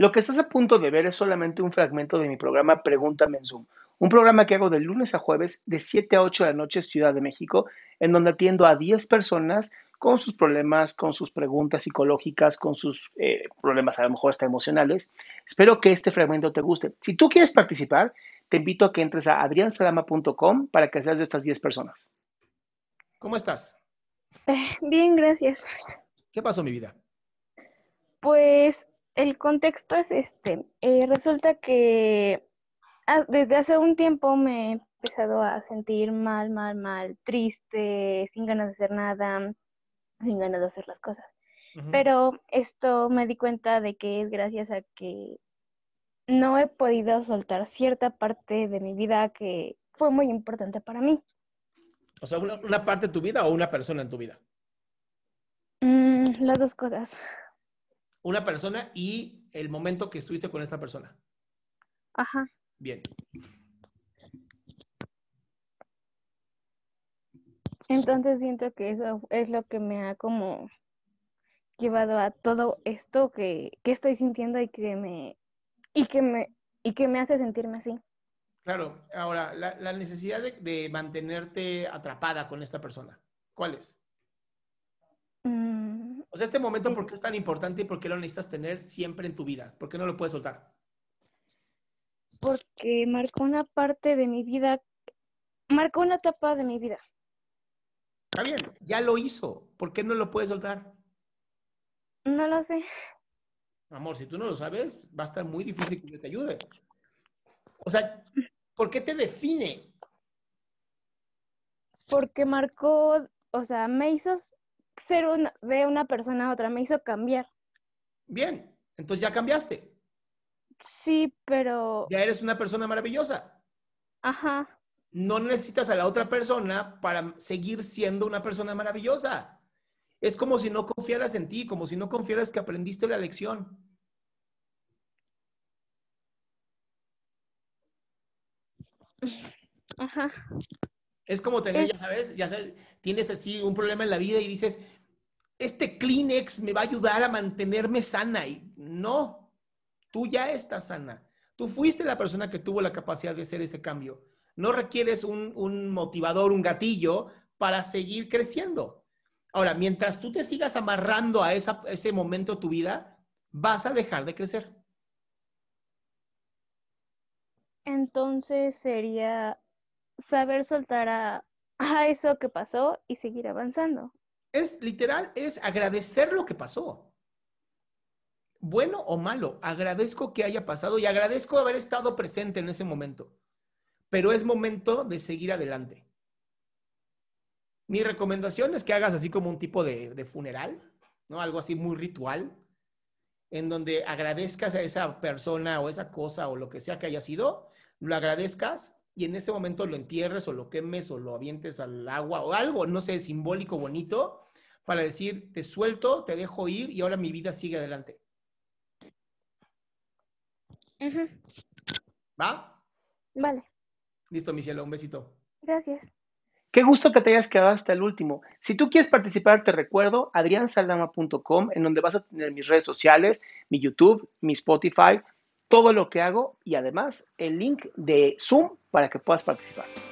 Lo que estás a punto de ver es solamente un fragmento de mi programa Pregúntame en Zoom, un programa que hago de lunes a jueves de 7 a 8 de la noche Ciudad de México, en donde atiendo a 10 personas con sus problemas, con sus preguntas psicológicas, con sus eh, problemas a lo mejor hasta emocionales. Espero que este fragmento te guste. Si tú quieres participar, te invito a que entres a adriansalama.com para que seas de estas 10 personas. ¿Cómo estás? Eh, bien, gracias. ¿Qué pasó, mi vida? Pues el contexto es este. Eh, resulta que ah, desde hace un tiempo me he empezado a sentir mal, mal, mal, triste, sin ganas de hacer nada, sin ganas de hacer las cosas. Pero esto me di cuenta de que es gracias a que no he podido soltar cierta parte de mi vida que fue muy importante para mí. O sea, una, parte de tu vida o una persona en tu vida. Mm, las dos cosas una persona y el momento que estuviste con esta persona. Ajá. Bien. Entonces siento que eso es lo que me ha como llevado a todo esto que, estoy sintiendo y que me y que me y que me hace sentirme así. Claro, ahora, la, necesidad de, mantenerte atrapada con esta persona, ¿cuál es? Mm, o sea, este momento, ¿por qué es tan importante y por qué lo necesitas tener siempre en tu vida? ¿Por qué no lo puedes soltar? Porque marcó una parte de mi vida, marcó una etapa de mi vida. Está bien, ya lo hizo. ¿Por qué no lo puedes soltar? No lo sé. Amor, si tú no lo sabes, va a estar muy difícil que yo te ayude. O sea, ¿por qué te define? Porque marcó, o sea, me hizo ser un de una persona a otra, me hizo cambiar. Bien, entonces ya cambiaste. Sí, pero... Ya eres una persona maravillosa. Ajá. No necesitas a la otra persona para seguir siendo una persona maravillosa. Es como si no confiaras en ti, como si no confiaras que aprendiste la lección. Ajá. Es como tener, ya sabes, ya sabes, tienes así un problema en la vida y dices, este Kleenex me va a ayudar a mantenerme sana. Y no, tú ya estás sana. Tú fuiste la persona que tuvo la capacidad de hacer ese cambio. No requieres un, motivador, un gatillo para seguir creciendo. Ahora, mientras tú te sigas amarrando a ese momento de tu vida, vas a dejar de crecer. Entonces sería saber soltar a eso que pasó y seguir avanzando. Es literal, es agradecer lo que pasó. Bueno o malo, agradezco que haya pasado y agradezco haber estado presente en ese momento. Pero es momento de seguir adelante. Mi recomendación es que hagas así como un tipo de, funeral, ¿no? Algo así muy ritual, en donde agradezcas a esa persona o esa cosa o lo que sea que haya sido, lo agradezcas y en ese momento lo entierres o lo quemes o lo avientes al agua o algo, no sé, simbólico, bonito, para decir, te suelto, te dejo ir y ahora mi vida sigue adelante. ¿Va? Vale. Listo, mi cielo, un besito. Gracias. Qué gusto que te hayas quedado hasta el último. Si tú quieres participar, te recuerdo adriansaldama.com, en donde vas a tener mis redes sociales, mi YouTube, mi Spotify, todo lo que hago y además el link de Zoom para que puedas participar.